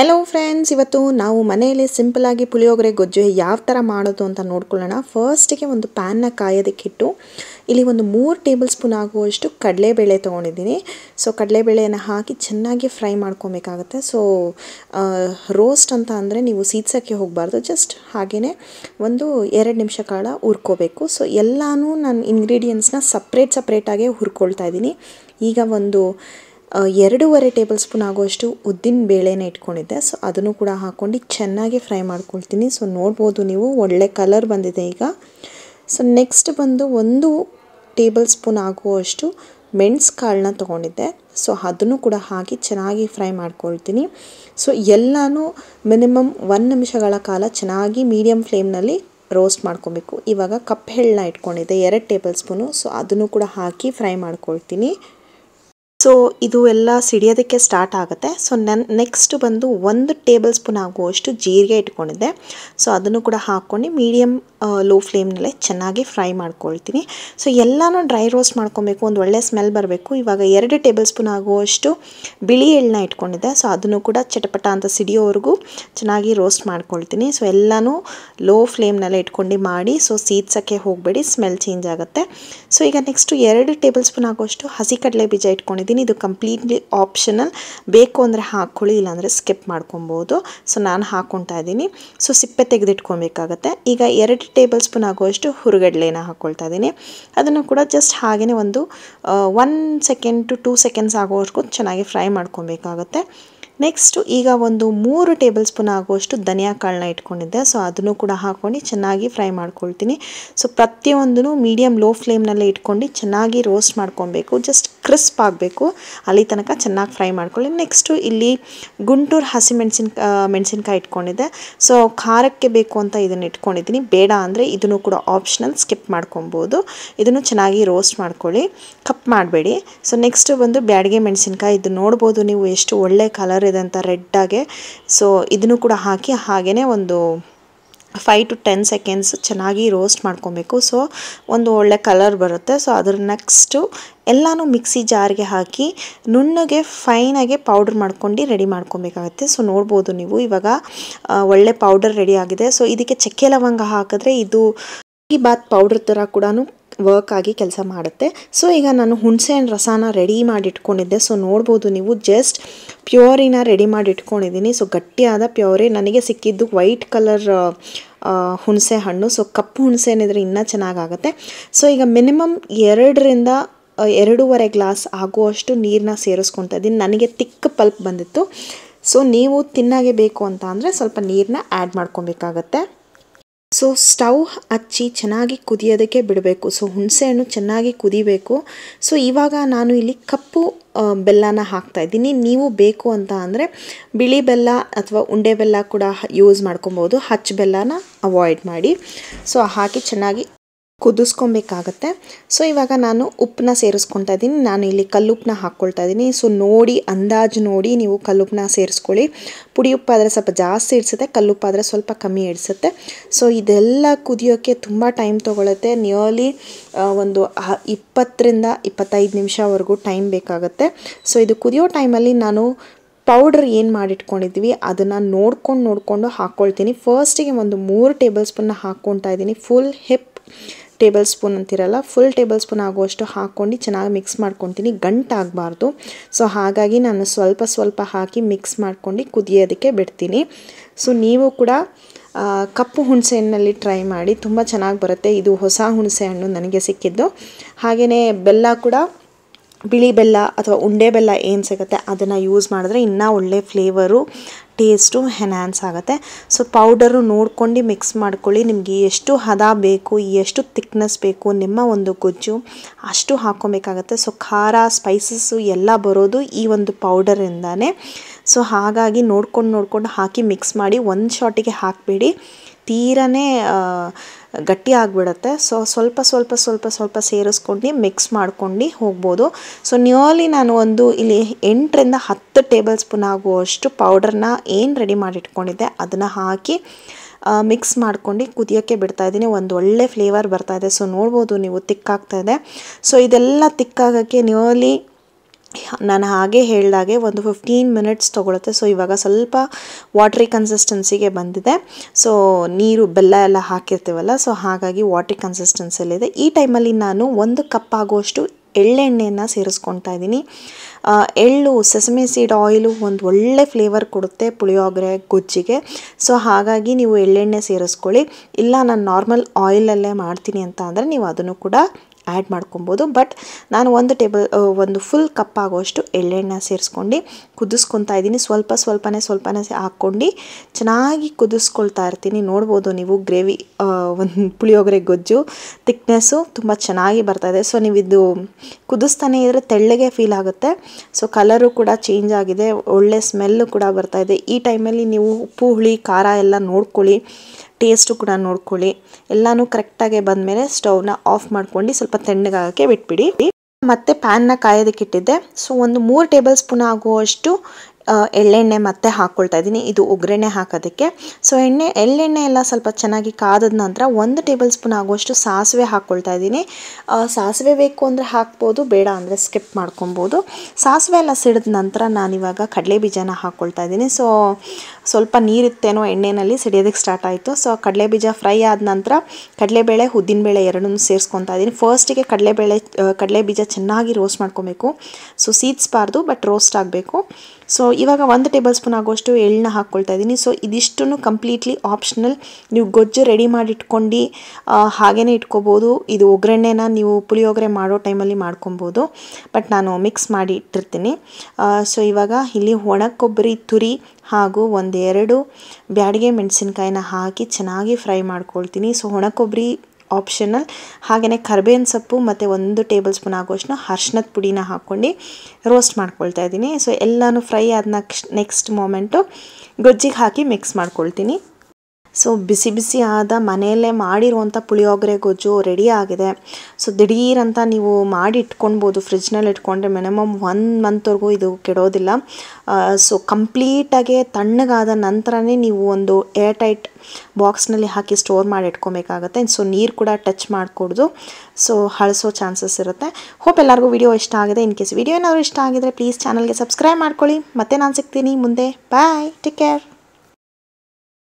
hello friends ಇವತ್ತು ನಾವು ಮನೆಯಲ್ಲಿ ಸಿಂಪಲಾಗಿ ಪುಳಿಯೋಗರೆ ಗೊಜ್ಜು ಯಾವ ಥರ ಮಾಡೋದು ಅಂತ ನೋಡ್ಕೊಳ್ಳೋಣ ಫಸ್ಟಿಗೆ ಒಂದು ಪ್ಯಾನ್ನ ಕಾಯೋದಕ್ಕಿಟ್ಟು ಇಲ್ಲಿ ಒಂದು ಮೂರು ಟೇಬಲ್ ಸ್ಪೂನ್ ಆಗುವಷ್ಟು ಕಡಲೆಬೇಳೆ ತೊಗೊಂಡಿದ್ದೀನಿ ಸೊ ಕಡಲೆಬೇಳೆಯನ್ನು ಹಾಕಿ ಚೆನ್ನಾಗಿ ಫ್ರೈ ಮಾಡ್ಕೊಬೇಕಾಗುತ್ತೆ ಸೊ ರೋಸ್ಟ್ ಅಂತ ಅಂದರೆ ನೀವು ಸೀದ್ಸೋಕ್ಕೆ ಹೋಗಬಾರ್ದು ಜಸ್ಟ್ ಹಾಗೆಯೇ ಒಂದು ಎರಡು ನಿಮಿಷ ಕಾಲ ಹುರ್ಕೋಬೇಕು ಸೊ ಎಲ್ಲನೂ ನಾನು ಇಂಗ್ರೀಡಿಯೆಂಟ್ಸ್ನ ಸಪ್ರೇಟ್ ಸಪ್ರೇಟಾಗೆ ಹುರ್ಕೊಳ್ತಾ ಇದ್ದೀನಿ ಈಗ ಒಂದು ಎರಡೂವರೆ ಟೇಬಲ್ ಸ್ಪೂನ್ ಆಗುವಷ್ಟು ಉದ್ದಿನ ಬೇಳೆನ ಇಟ್ಕೊಂಡಿದ್ದೆ ಸೊ ಅದನ್ನು ಕೂಡ ಹಾಕ್ಕೊಂಡು ಚೆನ್ನಾಗಿ ಫ್ರೈ ಮಾಡ್ಕೊಳ್ತೀನಿ ಸೊ ನೋಡ್ಬೋದು ನೀವು ಒಳ್ಳೆ ಕಲರ್ ಬಂದಿದೆ ಈಗ ಸೊ ನೆಕ್ಸ್ಟ್ ಬಂದು ಒಂದು ಟೇಬಲ್ ಸ್ಪೂನ್ ಆಗುವಷ್ಟು ಮೆಣಸು ಕಾಳನ್ನ ತೊಗೊಂಡಿದ್ದೆ ಸೊ ಅದನ್ನು ಕೂಡ ಹಾಕಿ ಚೆನ್ನಾಗಿ ಫ್ರೈ ಮಾಡ್ಕೊಳ್ತೀನಿ ಸೊ ಎಲ್ಲನೂ ಮಿನಿಮಮ್ ಒಂದು ನಿಮಿಷಗಳ ಕಾಲ ಚೆನ್ನಾಗಿ ಮೀಡಿಯಮ್ ಫ್ಲೇಮ್ನಲ್ಲಿ ರೋಸ್ಟ್ ಮಾಡ್ಕೊಬೇಕು ಇವಾಗ ಕಪ್ಪೆಳ್ಳನ್ನ ಇಟ್ಕೊಂಡಿದ್ದೆ ಎರಡು ಟೇಬಲ್ ಸ್ಪೂನು ಸೊ ಅದನ್ನು ಕೂಡ ಹಾಕಿ ಫ್ರೈ ಮಾಡ್ಕೊಳ್ತೀನಿ ಸೊ ಇದು ಎಲ್ಲ ಸಿಡಿಯೋದಕ್ಕೆ ಸ್ಟಾರ್ಟ್ ಆಗುತ್ತೆ ಸೊ ನನ್ನ ನೆಕ್ಸ್ಟ್ ಬಂದು ಒಂದು ಟೇಬಲ್ ಸ್ಪೂನ್ ಆಗುವಷ್ಟು ಜೀರಿಗೆ ಇಟ್ಕೊಂಡಿದ್ದೆ ಸೊ ಅದನ್ನು ಕೂಡ ಹಾಕ್ಕೊಂಡು ಮೀಡಿಯಮ್ ಲೋ ಫ್ಲೇಮ್ನಲ್ಲೇ ಚೆನ್ನಾಗಿ ಫ್ರೈ ಮಾಡ್ಕೊಳ್ತೀನಿ ಸೊ ಎಲ್ಲನೂ ಡ್ರೈ ರೋಸ್ಟ್ ಮಾಡ್ಕೊಬೇಕು ಒಂದು ಒಳ್ಳೆ ಸ್ಮೆಲ್ ಬರಬೇಕು ಇವಾಗ ಎರಡು ಟೇಬಲ್ ಸ್ಪೂನ್ ಆಗುವಷ್ಟು ಬಿಳಿ ಎಳ್ಳನ್ನ ಇಟ್ಕೊಂಡಿದ್ದೆ ಸೊ ಅದನ್ನು ಕೂಡ ಚಟಪಟ ಅಂತ ಸಿಡಿಯೋವರೆಗೂ ಚೆನ್ನಾಗಿ ರೋಸ್ಟ್ ಮಾಡ್ಕೊಳ್ತೀನಿ ಸೊ ಎಲ್ಲನೂ ಲೋ ಫ್ಲೇಮ್ನಲ್ಲೇ ಇಟ್ಕೊಂಡು ಮಾಡಿ ಸೊ ಸೀದ್ಸೋಕ್ಕೆ ಹೋಗಬೇಡಿ ಸ್ಮೆಲ್ ಚೇಂಜ್ ಆಗುತ್ತೆ ಸೊ ಈಗ ನೆಕ್ಸ್ಟು ಎರಡು ಟೇಬಲ್ ಸ್ಪೂನ್ ಆಗುವಷ್ಟು ಹಸಿ ಕಡಲೆ ಬೀಜ ಇಟ್ಕೊಂಡಿದ್ದೀನಿ ಇದು ಕಂಪ್ಲೀಟ್ಲಿ ಆಪ್ಷನಲ್ ಬೇಕು ಅಂದರೆ ಹಾಕ್ಕೊಳ್ಳಿ ಇಲ್ಲಾಂದರೆ ಸ್ಕಿಪ್ ಮಾಡ್ಕೊಬೋದು ಸೊ ನಾನು ಹಾಕ್ಕೊತಾ ಇದ್ದೀನಿ ಸೊ ಸಿಪ್ಪೆ ತೆಗೆದಿಟ್ಕೊಬೇಕಾಗತ್ತೆ ಈಗ ಎರಡು ಟೇಬಲ್ ಸ್ಪೂನ್ ಆಗುವಷ್ಟು ಹುರುಗಡ್ಲೆನ ಹಾಕ್ಕೊಳ್ತಾ ಇದ್ದೀನಿ ಅದನ್ನು ಕೂಡ ಜಸ್ಟ್ ಹಾಗೆಯೇ ಒಂದು one second to two seconds ಆಗೋವರೆಗೂ ಚೆನ್ನಾಗಿ ಫ್ರೈ ಮಾಡ್ಕೊಬೇಕಾಗುತ್ತೆ ನೆಕ್ಸ್ಟು ಈಗ ಒಂದು ಮೂರು ಟೇಬಲ್ ಸ್ಪೂನ್ ಆಗುವಷ್ಟು ಧನಿಯಾ ಕಾಳನ್ನ ಇಟ್ಕೊಂಡಿದ್ದೆ ಸೊ ಅದನ್ನು ಕೂಡ ಹಾಕ್ಕೊಂಡು ಚೆನ್ನಾಗಿ ಫ್ರೈ ಮಾಡ್ಕೊಳ್ತೀನಿ ಸೊ ಪ್ರತಿಯೊಂದೂ ಮೀಡಿಯಮ್ ಲೋ ಫ್ಲೇಮ್ನಲ್ಲೇ ಇಟ್ಕೊಂಡು ಚೆನ್ನಾಗಿ ರೋಸ್ಟ್ ಮಾಡ್ಕೊಬೇಕು ಜಸ್ಟ್ ಕ್ರಿಸ್ಪ್ ಆಗಬೇಕು ಅಲ್ಲಿ ತನಕ ಚೆನ್ನಾಗಿ ಫ್ರೈ ಮಾಡ್ಕೊಳ್ಳಿ ನೆಕ್ಸ್ಟು ಇಲ್ಲಿ ಗುಂಟೂರು ಹಸಿ ಮೆಣಸಿನ ಮೆಣಸಿನ್ಕಾಯಿ ಇಟ್ಕೊಂಡಿದ್ದೆ ಸೊ ಖಾರಕ್ಕೆ ಬೇಕು ಅಂತ ಇದನ್ನು ಇಟ್ಕೊಂಡಿದ್ದೀನಿ ಬೇಡ ಅಂದರೆ ಇದನ್ನು ಕೂಡ ಆಪ್ಷನಲ್ ಸ್ಕಿಪ್ ಮಾಡ್ಕೊಬೋದು ಇದನ್ನು ಚೆನ್ನಾಗಿ ರೋಸ್ಟ್ ಮಾಡ್ಕೊಳ್ಳಿ ಕಪ್ ಮಾಡಬೇಡಿ ಸೊ ನೆಕ್ಸ್ಟು ಬಂದು ಬ್ಯಾಡಿಗೆ ಮೆಣಸಿನ್ಕಾಯಿ ಇದು ನೋಡ್ಬೋದು ನೀವು ಎಷ್ಟು ಒಳ್ಳೆ ಕಲರ್ ಇದೆ ಅಂತ ರೆಡ್ಡಾಗೆ ಸೊ ಇದನ್ನು ಕೂಡ ಹಾಕಿ ಹಾಗೆಯೇ ಒಂದು ಫೈ ಟು ಟೆನ್ ಸೆಕೆಂಡ್ಸ್ ಚೆನ್ನಾಗಿ ರೋಸ್ಟ್ ಮಾಡ್ಕೊಬೇಕು ಸೊ ಒಂದು ಒಳ್ಳೆ ಕಲರ್ ಬರುತ್ತೆ ಸೊ ಅದ್ರ ನೆಕ್ಸ್ಟು ಎಲ್ಲನೂ ಮಿಕ್ಸಿ ಜಾರ್ಗೆ ಹಾಕಿ ನುಣ್ಣಗೆ ಫೈನಾಗೆ ಪೌಡರ್ ಮಾಡ್ಕೊಂಡು ರೆಡಿ ಮಾಡ್ಕೊಬೇಕಾಗತ್ತೆ ಸೊ ನೋಡ್ಬೋದು ನೀವು ಇವಾಗ ಒಳ್ಳೆ ಪೌಡರ್ ರೆಡಿ ಆಗಿದೆ ಸೊ ಇದಕ್ಕೆ ಚಕ್ಕೆ ಲವಂಗ ಹಾಕಿದ್ರೆ ಇದು ಬಾತ್ ಪೌಡರ್ ಥರ ಕೂಡ ವರ್ಕ್ ಆಗಿ ಕೆಲಸ ಮಾಡುತ್ತೆ ಸೊ ಈಗ ನಾನು ಹಣ್ಣು ರಸನ ರೆಡಿ ಮಾಡಿ ಇಟ್ಕೊಂಡಿದ್ದೆ ಸೊ ನೋಡ್ಬೋದು ನೀವು ಜಸ್ಟ್ ಪ್ಯೂರಿನ ರೆಡಿ ಮಾಡಿ ಇಟ್ಕೊಂಡಿದ್ದೀನಿ ಸೊ ಗಟ್ಟಿಯಾದ ಪ್ಯೂರಿ ನನಗೆ ಸಿಕ್ಕಿದ್ದು ವೈಟ್ ಕಲರ್ ಹುಣಸೆ ಹಣ್ಣು ಸೊ ಕಪ್ಪು ಹುಣಸೆ ಏನಿದ್ರೆ ಇನ್ನೂ ಚೆನ್ನಾಗಾಗುತ್ತೆ ಸೊ ಈಗ ಮಿನಿಮಮ್ ಎರಡರಿಂದ ಎರಡೂವರೆ ಗ್ಲಾಸ್ ಆಗುವಷ್ಟು ನೀರನ್ನ ಸೇರಿಸ್ಕೊತಾ ಇದ್ದೀನಿ ನನಗೆ ತಿಕ್ಕ ಪಲ್ಪ್ ಬಂದಿತ್ತು ಸೊ ನೀವು ತಿನ್ನಾಗೆ ಬೇಕು ಅಂತ ಅಂದರೆ ಸ್ವಲ್ಪ ನೀರನ್ನ ಆ್ಯಡ್ ಮಾಡ್ಕೊಬೇಕಾಗತ್ತೆ ಸೊ ಸ್ಟವ್ ಹಚ್ಚಿ ಚೆನ್ನಾಗಿ ಕುದಿಯೋದಕ್ಕೆ ಬಿಡಬೇಕು ಸೊ ಹುಣಸೆಹಣ್ಣು ಚೆನ್ನಾಗಿ ಕುದಿಬೇಕು ಸೊ ಇವಾಗ ನಾನು ಇಲ್ಲಿ ಕಪ್ಪು ಬೆಲ್ಲನ ಹಾಕ್ತಾಯಿದ್ದೀನಿ ನೀವು ಬೇಕು ಅಂತ ಅಂದರೆ ಬಿಳಿ ಬೆಲ್ಲ ಅಥವಾ ಉಂಡೆ ಬೆಲ್ಲ ಕೂಡ ಯೂಸ್ ಮಾಡ್ಕೊಬೋದು ಹಚ್ಚ ಬೆಲ್ಲನ ಅವಾಯ್ಡ್ ಮಾಡಿ ಸೊ ಹಾಕಿ ಚೆನ್ನಾಗಿ ಕುದಿಸ್ಕೊಬೇಕಾಗತ್ತೆ ಸೊ ಇವಾಗ ನಾನು ಉಪ್ಪನ್ನ ಸೇರಿಸ್ಕೊತಾ ಇದ್ದೀನಿ ನಾನು ಇಲ್ಲಿ ಕಲ್ಲುಪ್ಪನ್ನ ಹಾಕ್ಕೊಳ್ತಾ ಇದ್ದೀನಿ ಸೊ ನೋಡಿ ಅಂದಾಜು ನೋಡಿ ನೀವು ಕಲ್ಲುಪ್ಪನ್ನ ಸೇರಿಸ್ಕೊಳ್ಳಿ ಪುಡಿ ಆದರೆ ಸ್ವಲ್ಪ ಜಾಸ್ತಿ ಇಡ್ಸುತ್ತೆ ಆದರೆ ಸ್ವಲ್ಪ ಕಮ್ಮಿ ಇಡ್ಸುತ್ತೆ ಸೊ ಇದೆಲ್ಲ ಕುದಿಯೋಕ್ಕೆ ತುಂಬ ಟೈಮ್ ತೊಗೊಳುತ್ತೆ ನಿಯರ್ಲಿ ಒಂದು ಇಪ್ಪತ್ತರಿಂದ ಇಪ್ಪತ್ತೈದು ನಿಮಿಷವರೆಗೂ ಟೈಮ್ ಬೇಕಾಗುತ್ತೆ ಸೊ ಇದು ಕುದಿಯೋ ಟೈಮಲ್ಲಿ ನಾನು ಪೌಡ್ರ್ ಏನು ಮಾಡಿಟ್ಕೊಂಡಿದ್ವಿ ಅದನ್ನು ನೋಡ್ಕೊಂಡು ನೋಡಿಕೊಂಡು ಹಾಕ್ಕೊಳ್ತೀನಿ ಫಸ್ಟಿಗೆ ಒಂದು ಮೂರು ಟೇಬಲ್ ಸ್ಪೂನ್ನ ಹಾಕ್ಕೊಳ್ತಾ ಇದ್ದೀನಿ ಫುಲ್ ಹೆಪ್ ಟೇಬಲ್ ಸ್ಪೂನ್ ಅಂತಿರಲ್ಲ ಫುಲ್ ಟೇಬಲ್ ಸ್ಪೂನ್ ಆಗುವಷ್ಟು ಹಾಕ್ಕೊಂಡು ಚೆನ್ನಾಗಿ ಮಿಕ್ಸ್ ಮಾಡ್ಕೊತೀನಿ ಗಂಟಾಗಬಾರ್ದು ಸೊ ಹಾಗಾಗಿ ನಾನು ಸ್ವಲ್ಪ ಸ್ವಲ್ಪ ಹಾಕಿ ಮಿಕ್ಸ್ ಮಾಡ್ಕೊಂಡು ಕುದಿಯೋದಕ್ಕೆ ಬಿಡ್ತೀನಿ ಸೊ ನೀವು ಕೂಡ ಕಪ್ಪು ಹುಣಸೆ ಹಣ್ಣಲ್ಲಿ ಟ್ರೈ ಮಾಡಿ ತುಂಬ ಚೆನ್ನಾಗಿ ಬರುತ್ತೆ ಇದು ಹೊಸ ಹುಣಸೆ ಹಣ್ಣು ನನಗೆ ಸಿಕ್ಕಿದ್ದು ಹಾಗೆಯೇ ಬೆಲ್ಲ ಕೂಡ ಬಿಳಿ ಬೆಲ್ಲ ಅಥವಾ ಉಂಡೆ ಬೆಲ್ಲ ಏನು ಸಿಗುತ್ತೆ ಅದನ್ನು ಯೂಸ್ ಮಾಡಿದ್ರೆ ಇನ್ನೂ ಒಳ್ಳೆ ಫ್ಲೇವರು ಟೇಸ್ಟು ಹೆನ್ಯಾನ್ಸ್ ಆಗುತ್ತೆ ಸೊ ಪೌಡರು ನೋಡ್ಕೊಂಡು ಮಿಕ್ಸ್ ಮಾಡ್ಕೊಳ್ಳಿ ನಿಮಗೆ ಎಷ್ಟು ಹದ ಬೇಕು ಎಷ್ಟು ತಿಕ್ನೆಸ್ ಬೇಕು ನಿಮ್ಮ ಒಂದು ಗೊಜ್ಜು ಅಷ್ಟು ಹಾಕ್ಕೊಬೇಕಾಗತ್ತೆ ಸೊ ಖಾರ ಸ್ಪೈಸಸ್ಸು ಎಲ್ಲ ಬರೋದು ಈ ಒಂದು ಪೌಡರಿಂದಾನೆ ಸೊ ಹಾಗಾಗಿ ನೋಡ್ಕೊಂಡು ನೋಡ್ಕೊಂಡು ಹಾಕಿ ಮಿಕ್ಸ್ ಮಾಡಿ ಒಂದು ಶಾಟಿಗೆ ಹಾಕಬೇಡಿ ತೀರನೇ ಗಟ್ಟಿ ಆಗಿಬಿಡುತ್ತೆ ಸೊ ಸ್ವಲ್ಪ ಸ್ವಲ್ಪ ಸ್ವಲ್ಪ ಸ್ವಲ್ಪ ಸೇರಿಸ್ಕೊಂಡು ಮಿಕ್ಸ್ ಮಾಡ್ಕೊಂಡು ಹೋಗ್ಬೋದು ಸೊ ನಿಯರ್ಲಿ ನಾನು ಒಂದು ಇಲ್ಲಿ ಎಂಟರಿಂದ ಹತ್ತು ಟೇಬಲ್ ಸ್ಪೂನ್ ಆಗುವಷ್ಟು ಪೌಡರ್ನ ಏನು ರೆಡಿ ಮಾಡಿಟ್ಕೊಂಡಿದ್ದೆ ಅದನ್ನು ಹಾಕಿ ಮಿಕ್ಸ್ ಮಾಡ್ಕೊಂಡು ಕುದಿಯೋಕ್ಕೆ ಬಿಡ್ತಾಯಿದ್ದೀನಿ ಒಂದು ಒಳ್ಳೆ ಫ್ಲೇವರ್ ಬರ್ತಾಯಿದೆ ಸೊ ನೋಡ್ಬೋದು ನೀವು ತಿಕ್ಕಾಗ್ತಾಯಿದೆ ಸೊ ಇದೆಲ್ಲ ತಿಕ್ಕಾಗೋಕ್ಕೆ ನಿಯರ್ಲಿ ನಾನು ಹಾಗೆ ಹೇಳಿದಾಗೆ ಒಂದು ಫಿಫ್ಟೀನ್ ಮಿನಿಟ್ಸ್ ತೊಗೊಳುತ್ತೆ ಸೊ ಇವಾಗ ಸ್ವಲ್ಪ ವಾಟ್ರಿ ಕನ್ಸಿಸ್ಟೆನ್ಸಿಗೆ ಬಂದಿದೆ ಸೊ ನೀರು ಬೆಲ್ಲ ಎಲ್ಲ ಹಾಕಿರ್ತೀವಲ್ಲ ಸೊ ಹಾಗಾಗಿ ವಾಟ್ರಿ ಕನ್ಸಿಸ್ಟೆನ್ಸಿಯಲ್ಲಿದೆ ಈ ಟೈಮಲ್ಲಿ ನಾನು ಒಂದು ಕಪ್ ಆಗುವಷ್ಟು ಎಳ್ಳೆಣ್ಣೆಯನ್ನು ಸೇರಿಸ್ಕೊತಾ ಇದ್ದೀನಿ ಎಳ್ಳು ಸೆಸಮೆ ಸೀಡ್ ಆಯಿಲು ಒಂದು ಒಳ್ಳೆ ಫ್ಲೇವರ್ ಕೊಡುತ್ತೆ ಪುಳಿಯೋಗರೆ ಗೊಜ್ಜಿಗೆ ಸೊ ಹಾಗಾಗಿ ನೀವು ಎಳ್ಳೆಣ್ಣೆ ಸೇರಿಸ್ಕೊಳ್ಳಿ ಇಲ್ಲ ನಾನು ನಾರ್ಮಲ್ ಆಯಿಲಲ್ಲೇ ಮಾಡ್ತೀನಿ ಅಂತ ಅಂದರೆ ನೀವು ಅದನ್ನು ಕೂಡ ಆ್ಯಡ್ ಮಾಡ್ಕೊಬೋದು ಬಟ್ ನಾನು ಒಂದು ಟೇಬಲ್ ಒಂದು ಫುಲ್ ಕಪ್ ಆಗೋಷ್ಟು ಎಳ್ಳೆಣ್ಣೆ ಸೇರಿಸ್ಕೊಂಡು ಕುದಿಸ್ಕೊತಾ ಇದ್ದೀನಿ ಸ್ವಲ್ಪ ಸ್ವಲ್ಪನೇ ಸ್ವಲ್ಪನೇ ಹಾಕ್ಕೊಂಡು ಚೆನ್ನಾಗಿ ಕುದಿಸ್ಕೊಳ್ತಾ ಇರ್ತೀನಿ ನೋಡ್ಬೋದು ನೀವು ಗ್ರೇವಿ ಒಂದು ಪುಳಿಯೋಗರೆ ಗೊಜ್ಜು ತಿಕ್ನೆಸ್ಸು ತುಂಬ ಚೆನ್ನಾಗಿ ಬರ್ತಾ ಇದೆ ಸೊ ನೀವು ಇದು ಕುದಿಸ್ತಾನೆ ಇದ್ದರೆ ತೆಳ್ಳಗೆ ಫೀಲ್ ಆಗುತ್ತೆ ಸೊ ಕಲರು ಕೂಡ ಚೇಂಜ್ ಆಗಿದೆ ಒಳ್ಳೆ ಸ್ಮೆಲ್ಲು ಕೂಡ ಬರ್ತಾಯಿದೆ ಈ ಟೈಮಲ್ಲಿ ನೀವು ಉಪ್ಪು ಹುಳಿ ಖಾರ ಎಲ್ಲ ನೋಡ್ಕೊಳ್ಳಿ ಟೇಸ್ಟು ಕೂಡ ನೋಡ್ಕೊಳ್ಳಿ ಎಲ್ಲನೂ ಕರೆಕ್ಟಾಗಿ ಬಂದಮೇಲೆ ಸ್ಟೌವ್ನ ಆಫ್ ಮಾಡ್ಕೊಂಡು ಸ್ವಲ್ಪ ತಣ್ಣಗಾಗಕ್ಕೆ ಬಿಟ್ಬಿಡಿ ಮತ್ತು ಕಾಯೋದಕ್ಕೆ ಇಟ್ಟಿದ್ದೆ ಸೊ ಒಂದು ಮೂರು ಟೇಬಲ್ ಸ್ಪೂನ್ ಆಗುವಷ್ಟು ಎಳ್ಳೆಣ್ಣೆ ಮತ್ತೆ ಹಾಕ್ಕೊಳ್ತಾ ಇದ್ದೀನಿ ಇದು ಒಗ್ಗರಣೆ ಹಾಕೋದಕ್ಕೆ ಸೊ ಎಣ್ಣೆ ಎಳ್ಳೆಣ್ಣೆ ಎಲ್ಲ ಸ್ವಲ್ಪ ಚೆನ್ನಾಗಿ ಕಾದದ ನಂತರ ಒಂದು ಟೇಬಲ್ ಸ್ಪೂನ್ ಆಗುವಷ್ಟು ಸಾಸಿವೆ ಹಾಕ್ಕೊಳ್ತಾ ಇದ್ದೀನಿ ಸಾಸಿವೆ ಬೇಕು ಅಂದರೆ ಹಾಕ್ಬೋದು ಬೇಡ ಅಂದರೆ ಸ್ಕಿಪ್ ಮಾಡ್ಕೊಬೋದು ಸಾಸಿವೆ ಎಲ್ಲ ಸಿಡಿದ ನಂತರ ನಾನಿವಾಗ ಕಡಲೆ ಬೀಜನ ಹಾಕ್ಕೊಳ್ತಾ ಇದ್ದೀನಿ ಸೊ ಸ್ವಲ್ಪ ನೀರಿತ್ತೇನೋ ಎಣ್ಣೆಯಲ್ಲಿ ಸಿಡಿಯೋದಕ್ಕೆ ಸ್ಟಾರ್ಟ್ ಆಯಿತು ಸೊ ಬೀಜ ಫ್ರೈ ಆದ ನಂತರ ಕಡಲೆಬೇಳೆ ಉದ್ದಿನಬೇಳೆ ಎರಡನ್ನೂ ಸೇರಿಸ್ಕೊತಾ ಇದ್ದೀನಿ ಫಸ್ಟಿಗೆ ಕಡಲೆಬೇಳೆ ಬೀಜ ಚೆನ್ನಾಗಿ ರೋಸ್ಟ್ ಮಾಡ್ಕೊಬೇಕು ಸೊ ಸೀದ್ಸ್ಬಾರ್ದು ಬಟ್ ರೋಸ್ಟ್ ಆಗಬೇಕು ಸೊ ಇವಾಗ ಒಂದು ಟೇಬಲ್ ಸ್ಪೂನ್ ಆಗೋಷ್ಟು ಎಳ್ಳನ್ನ ಹಾಕ್ಕೊಳ್ತಾ ಇದ್ದೀನಿ ಸೊ ಇದಿಷ್ಟು ಕಂಪ್ಲೀಟ್ಲಿ ಆಪ್ಷನಲ್ ನೀವು ಗೊಜ್ಜು ರೆಡಿ ಮಾಡಿ ಇಟ್ಕೊಂಡು ಹಾಗೇ ಇಟ್ಕೋಬೋದು ಇದು ಒಗ್ಗರಣೆನ ನೀವು ಪುಳಿಯೋಗರೆ ಮಾಡೋ ಟೈಮಲ್ಲಿ ಮಾಡ್ಕೊಬೋದು ಬಟ್ ನಾನು ಮಿಕ್ಸ್ ಮಾಡಿ ಇಟ್ಟಿರ್ತೀನಿ ಸೊ ಇವಾಗ ಇಲ್ಲಿ ಒಣ ಕೊಬ್ಬರಿ ತುರಿ ಹಾಗೂ ಒಂದೆರಡು ಬ್ಯಾಡಿಗೆ ಮೆಣಸಿನ್ಕಾಯಿನ ಹಾಕಿ ಚೆನ್ನಾಗಿ ಫ್ರೈ ಮಾಡ್ಕೊಳ್ತೀನಿ ಸೊ ಒಣ ಕೊಬ್ಬರಿ ಆಪ್ಷನಲ್ ಹಾಗೆಯೇ ಕರ್ಬೇವಿನ ಸೊಪ್ಪು ಮತ್ತು ಒಂದು ಟೇಬಲ್ ಸ್ಪೂನ್ ಆಗೋಷ್ಟು ಅರ್ಶಿನದ ಪುಡಿನ ಹಾಕ್ಕೊಂಡು ರೋಸ್ಟ್ ಮಾಡ್ಕೊಳ್ತಾ ಇದ್ದೀನಿ ಸೊ ಎಲ್ಲನೂ ಫ್ರೈ ಆದ ನೆಕ್ಸ್ಟ್ ನೆಕ್ಸ್ಟ್ ಮೊಮೆಂಟು ಗೊಜ್ಜಿಗೆ ಹಾಕಿ ಮಿಕ್ಸ್ ಮಾಡ್ಕೊಳ್ತೀನಿ ಸೊ ಬಿಸಿ ಬಿಸಿ ಆದ ಮನೆಯಲ್ಲೇ ಮಾಡಿರುವಂಥ ಪುಳಿಯೋಗರೆ ಗೊಜ್ಜು ರೆಡಿ ಆಗಿದೆ ಸೊ ದಿಢೀರಂತ ನೀವು ಮಾಡಿ ಇಟ್ಕೊಳ್ಬೋದು ಫ್ರಿಜ್ನಲ್ಲಿ ಇಟ್ಕೊಂಡ್ರೆ ಮಿನಿಮಮ್ ಒನ್ ಮಂತ್ವರೆಗೂ ಇದು ಕೆಡೋದಿಲ್ಲ ಸೊ ಕಂಪ್ಲೀಟಾಗೆ ತಣ್ಣಗಾದ ನಂತರನೇ ನೀವು ಒಂದು ಏರ್ ಟೈಟ್ ಬಾಕ್ಸ್ನಲ್ಲಿ ಹಾಕಿ ಸ್ಟೋರ್ ಮಾಡಿ ಇಟ್ಕೊಬೇಕಾಗತ್ತೆ ಸೊ ನೀರು ಕೂಡ ಟಚ್ ಮಾಡಿಕೊಡ್ದು ಸೊ ಹಳಸೋ ಚಾನ್ಸಸ್ ಇರುತ್ತೆ ಹೋಪ್ ಎಲ್ಲರಿಗೂ ವಿಡಿಯೋ ಇಷ್ಟ ಆಗಿದೆ ಇನ್ ಕೇಸ್ ವೀಡಿಯೋ ಏನಾದರೂ ಇಷ್ಟ ಆಗಿದ್ರೆ ಪ್ಲೀಸ್ ಚಾನಲ್ಗೆ ಸಬ್ಸ್ಕ್ರೈಬ್ ಮಾಡ್ಕೊಳ್ಳಿ ಮತ್ತೆ ನಾನು ಸಿಗ್ತೀನಿ ಮುಂದೆ ಬಾಯ್ ಟೇಕ್ ಕೇರ್